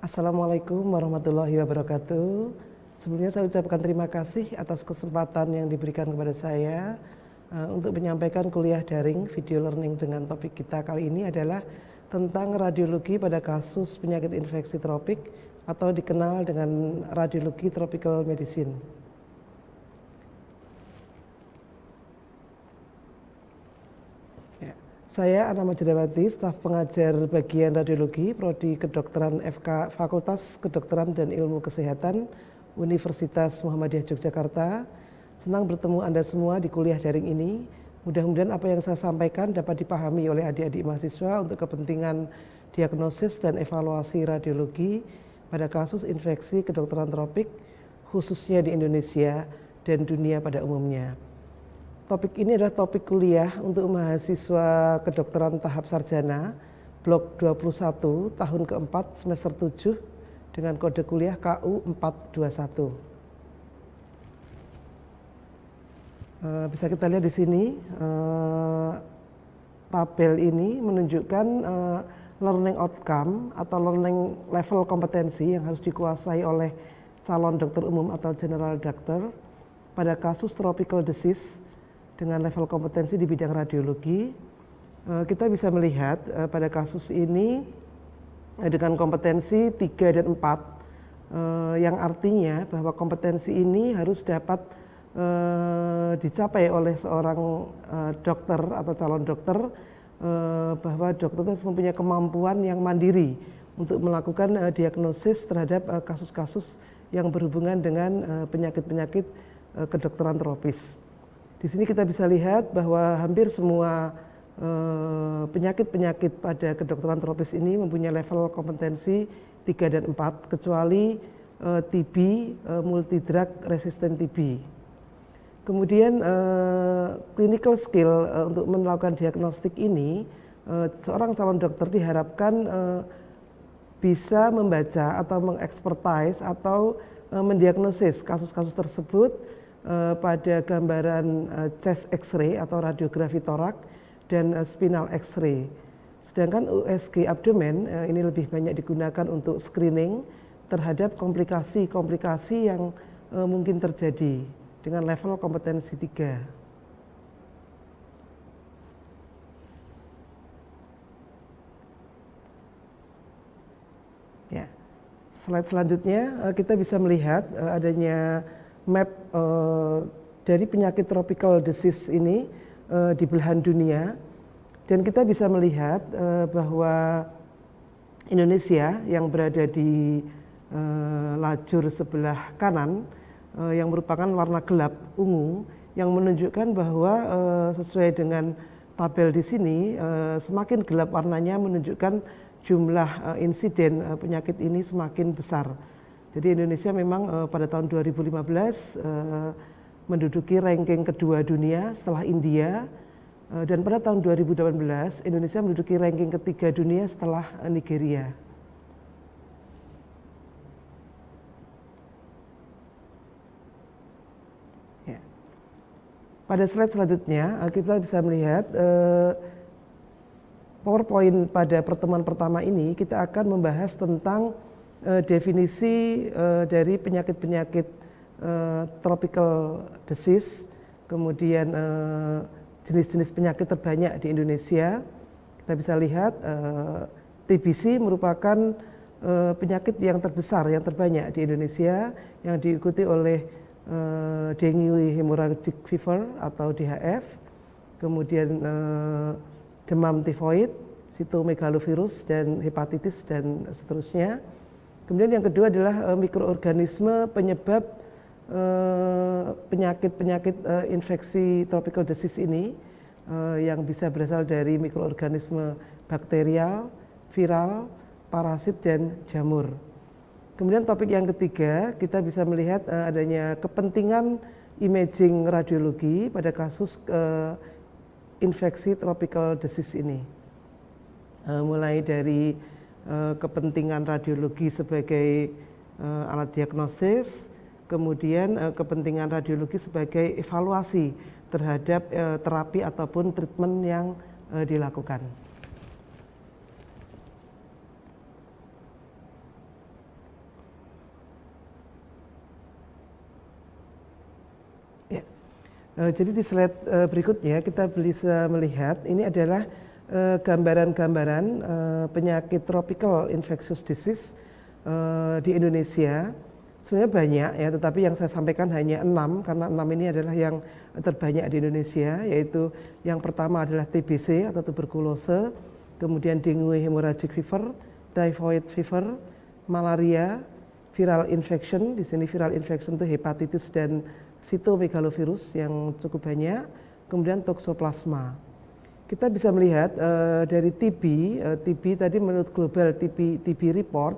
Assalamualaikum warahmatullahi wabarakatuh. Sebelumnya saya ucapkan terima kasih atas kesempatan yang diberikan kepada saya eh, untuk menyampaikan kuliah daring video learning dengan topik kita kali ini adalah tentang radiologi pada kasus penyakit infeksi tropik atau dikenal dengan radiologi tropical medicine. Saya Anama Jerawati, staf pengajar bagian radiologi, prodi kedokteran FK Fakultas Kedokteran dan Ilmu Kesehatan Universitas Muhammadiyah Yogyakarta. Senang bertemu Anda semua di kuliah daring ini. Mudah-mudahan apa yang saya sampaikan dapat dipahami oleh adik-adik mahasiswa untuk kepentingan diagnosis dan evaluasi radiologi pada kasus infeksi kedokteran tropik khususnya di Indonesia dan dunia pada umumnya. Topik ini adalah topik kuliah untuk mahasiswa kedokteran tahap sarjana, blok 21, tahun keempat, semester 7, dengan kode kuliah KU 421. Uh, bisa kita lihat di sini, eh, tabel ini menunjukkan eh, learning outcome atau learning level kompetensi yang harus dikuasai oleh calon dokter umum atau general doctor pada kasus tropical disease dengan level kompetensi di bidang radiologi, eh, kita bisa melihat eh, pada kasus ini eh, dengan kompetensi 3 dan 4, yang artinya bahwa kompetensi ini harus dapat dicapai oleh seorang dokter atau calon dokter bahwa dokter harus mempunyai kemampuan yang mandiri untuk melakukan diagnosis terhadap kasus-kasus yang berhubungan dengan penyakit-penyakit kedokteran tropis. Di sini kita bisa lihat bahwa hampir semua eh, penyakit-penyakit pada kedokteran tropis ini mempunyai level kompetensi 3 dan 4 kecuali eh, TB eh, multidrug resistant TB. Kemudian eh, clinical skill eh, untuk melakukan diagnostik ini seorang calon dokter diharapkan bisa membaca atau mengekspertise atau mendiagnosis kasus-kasus tersebut Eh, pada gambaran eh, chest X-ray atau radiografi torak dan eh, spinal X-ray. Sedangkan USG abdomen ini lebih banyak digunakan untuk screening terhadap komplikasi-komplikasi yang mungkin terjadi dengan level kompetensi 3. Ya. Slide selanjutnya kita bisa melihat adanya map eh, dari penyakit tropical disease ini eh, di belahan dunia dan kita bisa melihat eh, bahwa Indonesia yang berada di uh, lajur sebelah kanan yang merupakan warna gelap ungu yang menunjukkan bahwa sesuai dengan tabel di sini semakin gelap warnanya menunjukkan jumlah insiden penyakit ini semakin besar jadi Indonesia memang uh, pada tahun 2015 uh, eh, menduduki ranking kedua dunia setelah India uh, dan pada tahun 2018 Indonesia menduduki ranking ketiga dunia setelah Nigeria. Ya. Pada slide selanjutnya kita bisa melihat uh, PowerPoint pada pertemuan pertama ini kita akan membahas tentang Eh, definisi eh, dari penyakit-penyakit eh, tropical disease, kemudian jenis-jenis penyakit terbanyak di Indonesia. Kita bisa lihat TBC merupakan penyakit yang terbesar, yang terbanyak di Indonesia, yang diikuti oleh dengue hemorrhagic fever atau DHF, kemudian demam tifoid, sitomegalovirus dan hepatitis dan seterusnya. Kemudian yang kedua adalah eh, mikroorganisme penyebab eh, penyakit-penyakit eh, infeksi tropical disease ini yang bisa berasal dari mikroorganisme bakterial, viral, parasit dan jamur. Kemudian topik yang ketiga, kita bisa melihat uh, adanya kepentingan imaging radiologi pada kasus uh, infeksi tropical disease ini. Uh, mulai dari Eh, kepentingan radiologi sebagai eh, alat diagnosis, kemudian eh, kepentingan radiologi sebagai evaluasi terhadap terapi ataupun treatment yang dilakukan. Ya. Jadi di slide berikutnya kita bisa melihat ini adalah Eh, gambaran-gambaran uh, uh, penyakit tropical infectious disease uh, di Indonesia sebenarnya banyak ya tetapi yang saya sampaikan hanya enam karena enam ini adalah yang terbanyak di Indonesia yaitu yang pertama adalah TBC atau tuberkulose kemudian dengue hemorrhagic fever typhoid fever malaria viral infection di sini viral infection itu hepatitis dan sitomegalovirus yang cukup banyak kemudian toxoplasma. Kita bisa melihat uh, dari TB, uh, eh, TB tadi menurut Global TB, TB Report,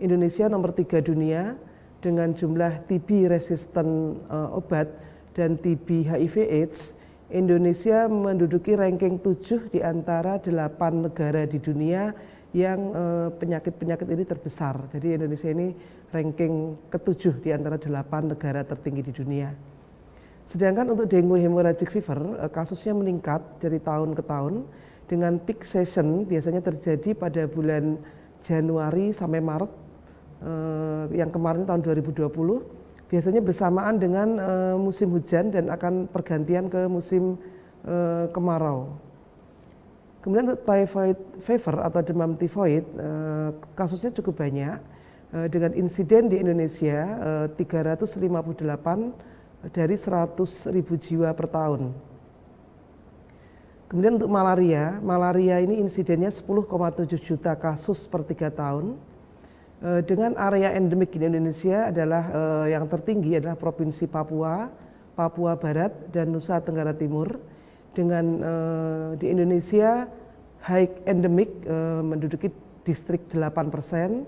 Indonesia nomor tiga dunia dengan jumlah TB resisten uh, obat dan TB HIV AIDS, Indonesia menduduki ranking tujuh di antara delapan negara di dunia yang penyakit-penyakit uh, ini terbesar. Jadi Indonesia ini ranking ketujuh di antara delapan negara tertinggi di dunia. Sedangkan untuk dengue hemorrhagic fever eh, kasusnya meningkat dari tahun ke tahun dengan peak session biasanya terjadi pada bulan Januari sampai Maret eh, yang kemarin tahun 2020 biasanya bersamaan dengan eh, musim hujan dan akan pergantian ke musim kemarau. Kemudian untuk typhoid fever atau demam tifoid, kasusnya cukup banyak dengan insiden di Indonesia 358 dari 100 ribu jiwa per tahun. Kemudian untuk malaria, malaria ini insidennya 10,7 juta kasus per tiga tahun. Eh, dengan area endemik di Indonesia adalah eh, yang tertinggi adalah Provinsi Papua, Papua Barat, dan Nusa Tenggara Timur. Dengan eh, di Indonesia high endemik menduduki distrik 8 persen,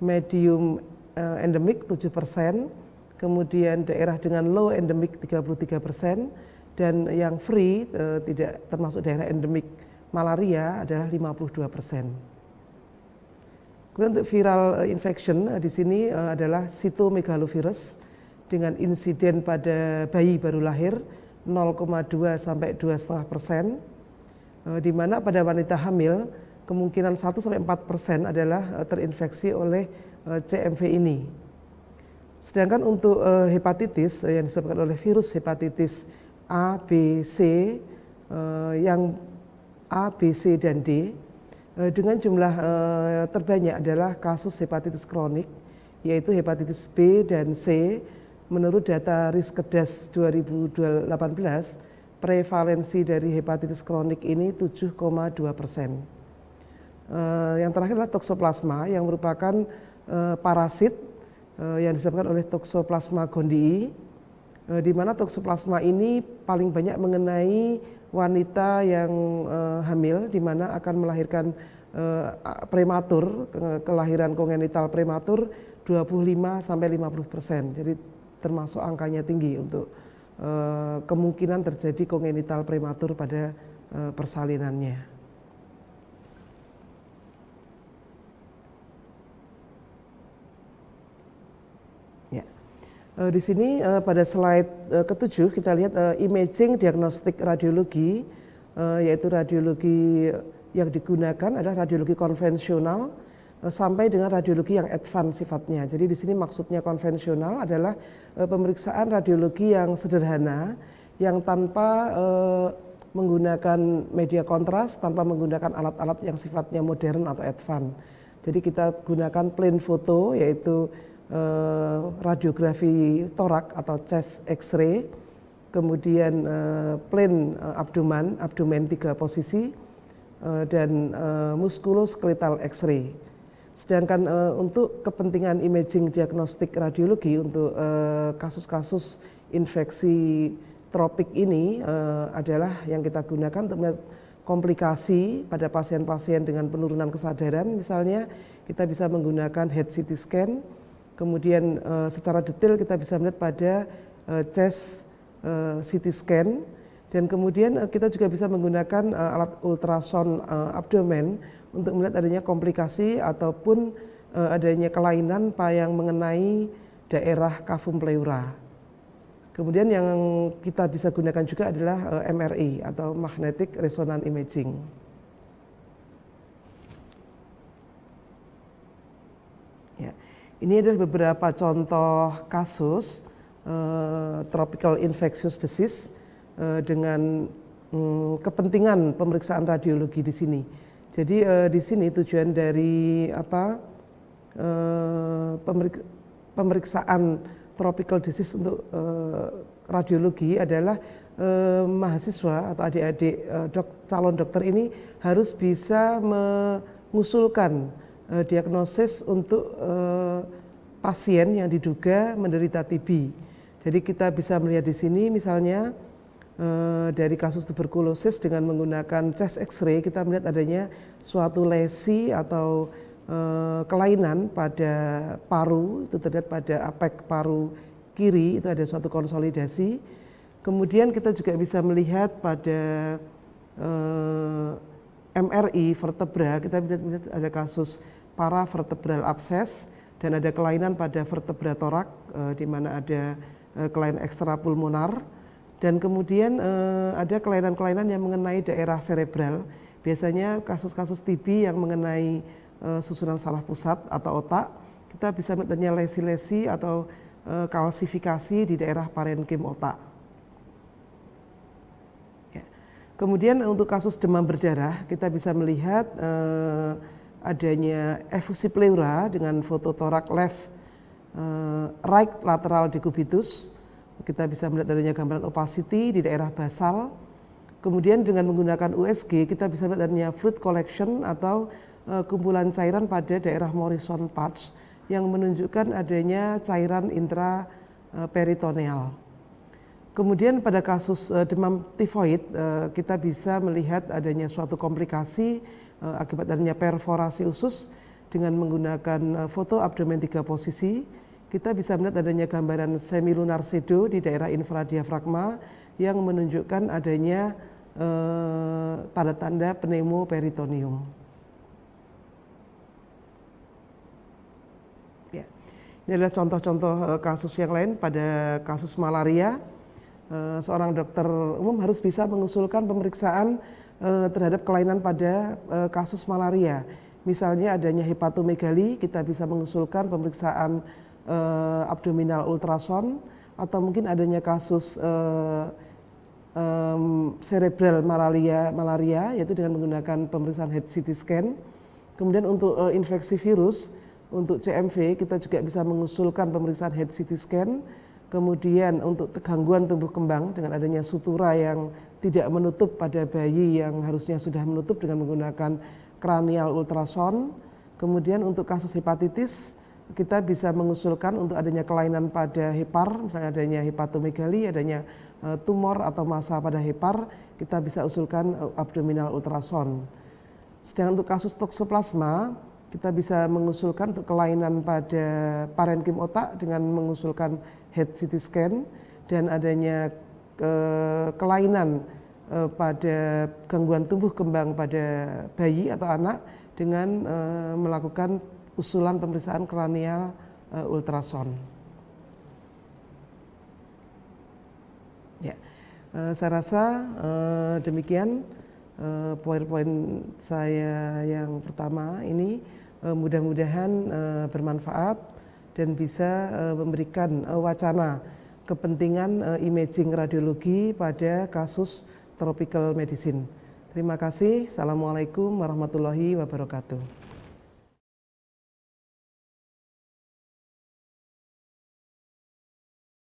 medium endemik 7 persen, kemudian daerah dengan low endemic 33 persen, dan yang free eh, tidak termasuk daerah endemik malaria adalah 52 persen. Kemudian untuk viral eh, infection eh, di sini adalah sitomegalovirus dengan insiden pada bayi baru lahir 0,2 sampai 2,5 persen, di mana pada wanita hamil kemungkinan 1 sampai 4 persen adalah terinfeksi oleh CMV ini. Sedangkan untuk uh, hepatitis uh, yang disebabkan oleh virus hepatitis A, B, C uh, yang A, B, C dan D uh, dengan jumlah uh, terbanyak adalah kasus hepatitis kronik yaitu hepatitis B dan C menurut data Riskedas 2018 prevalensi dari hepatitis kronik ini 7,2 persen. Uh, yang terakhir adalah toksoplasma yang merupakan uh, parasit Eh, yang disebabkan oleh toxoplasma gondii, eh, di mana toksoplasma ini paling banyak mengenai wanita yang eh, hamil, di mana akan melahirkan prematur, kelahiran kongenital prematur 25 sampai 50 persen. Jadi termasuk angkanya tinggi untuk kemungkinan terjadi kongenital prematur pada persalinannya. Eh, di sini eh, pada slide eh, ketujuh kita lihat imaging diagnostik radiologi, yaitu radiologi yang digunakan adalah radiologi konvensional sampai dengan radiologi yang advance sifatnya. Jadi di sini maksudnya konvensional adalah pemeriksaan radiologi yang sederhana, yang tanpa menggunakan media kontras, tanpa menggunakan alat-alat yang sifatnya modern atau advance. Jadi kita gunakan plain foto, yaitu Eh, radiografi torak atau chest X-ray, kemudian eh, plain eh, abdomen, abdomen tiga posisi, dan muskuloskeletal X-ray. Sedangkan untuk kepentingan imaging diagnostik radiologi untuk kasus-kasus infeksi tropik ini adalah yang kita gunakan untuk melihat komplikasi pada pasien-pasien dengan penurunan kesadaran misalnya kita bisa menggunakan head CT scan Kemudian eh, secara detail kita bisa melihat pada eh, chest eh, CT scan dan kemudian kita juga bisa menggunakan alat ultrasound abdomen untuk melihat adanya komplikasi ataupun adanya kelainan yang mengenai daerah kafum pleura. Kemudian yang kita bisa gunakan juga adalah MRI atau magnetic resonance imaging. Ini adalah beberapa contoh kasus uh, tropical infectious disease uh, dengan um, kepentingan pemeriksaan radiologi di sini. Jadi uh, di sini tujuan dari apa uh, pemerik pemeriksaan tropical disease untuk uh, radiologi adalah uh, mahasiswa atau adik-adik uh, dok, calon dokter ini harus bisa mengusulkan uh, diagnosis untuk uh, pasien yang diduga menderita TB. Jadi kita bisa melihat di sini misalnya uh, dari kasus tuberkulosis dengan menggunakan chest X-ray kita melihat adanya suatu lesi atau uh, kelainan pada paru itu terlihat pada apek paru kiri itu ada suatu konsolidasi. Kemudian kita juga bisa melihat pada uh, MRI vertebra kita melihat ada kasus para vertebral abses dan ada kelainan pada vertebra torak eh, di mana ada eh, kelainan pulmonar dan kemudian eh, ada kelainan-kelainan yang mengenai daerah cerebral Biasanya kasus-kasus TB yang mengenai eh, susunan saraf pusat atau otak, kita bisa bertanya lesi-lesi atau eh, kalsifikasi di daerah parenkim otak. Ya. Kemudian untuk kasus demam berdarah, kita bisa melihat eh, adanya efusi pleura dengan foto torak left eh, right lateral decubitus. Kita bisa melihat adanya gambaran opacity di daerah basal. Kemudian dengan menggunakan USG kita bisa melihat adanya fluid collection atau uh, kumpulan cairan pada daerah Morrison patch yang menunjukkan adanya cairan intra eh, peritoneal. Kemudian pada kasus demam tifoid kita bisa melihat adanya suatu komplikasi Eh, akibat adanya perforasi usus dengan menggunakan eh, foto abdomen tiga posisi kita bisa melihat adanya gambaran semilunar sedo di daerah infradiafragma yang menunjukkan adanya eh, tanda-tanda eh, pneumoperitoneum. Ya. Ini adalah contoh-contoh kasus yang lain pada kasus malaria. seorang dokter umum harus bisa mengusulkan pemeriksaan uh, terhadap kelainan pada uh, kasus malaria. Misalnya adanya hepatomegali, kita bisa mengusulkan pemeriksaan uh, abdominal ultrason atau mungkin adanya kasus uh, um, cerebral malaria malaria yaitu dengan menggunakan pemeriksaan head CT scan. Kemudian untuk uh, infeksi virus untuk CMV kita juga bisa mengusulkan pemeriksaan head CT scan kemudian untuk gangguan tumbuh kembang dengan adanya sutura yang tidak menutup pada bayi yang harusnya sudah menutup dengan menggunakan kranial ultrason. Kemudian untuk kasus hepatitis kita bisa mengusulkan untuk adanya kelainan pada hepar, misalnya adanya hepatomegali, adanya e, tumor atau massa pada hepar, kita bisa usulkan e, abdominal ultrason. Sedangkan untuk kasus toksoplasma, kita bisa mengusulkan untuk kelainan pada parenkim otak dengan mengusulkan head CT scan dan adanya ke kelainan e, pada gangguan tumbuh kembang pada bayi atau anak dengan e, melakukan usulan pemeriksaan kranial e, ultrason. Ya, saya rasa demikian uh, poin-poin saya yang pertama ini uh, mudah-mudahan uh, bermanfaat dan bisa uh, memberikan uh, wacana kepentingan uh, imaging radiologi pada kasus tropical medicine. Terima kasih. Assalamualaikum warahmatullahi wabarakatuh.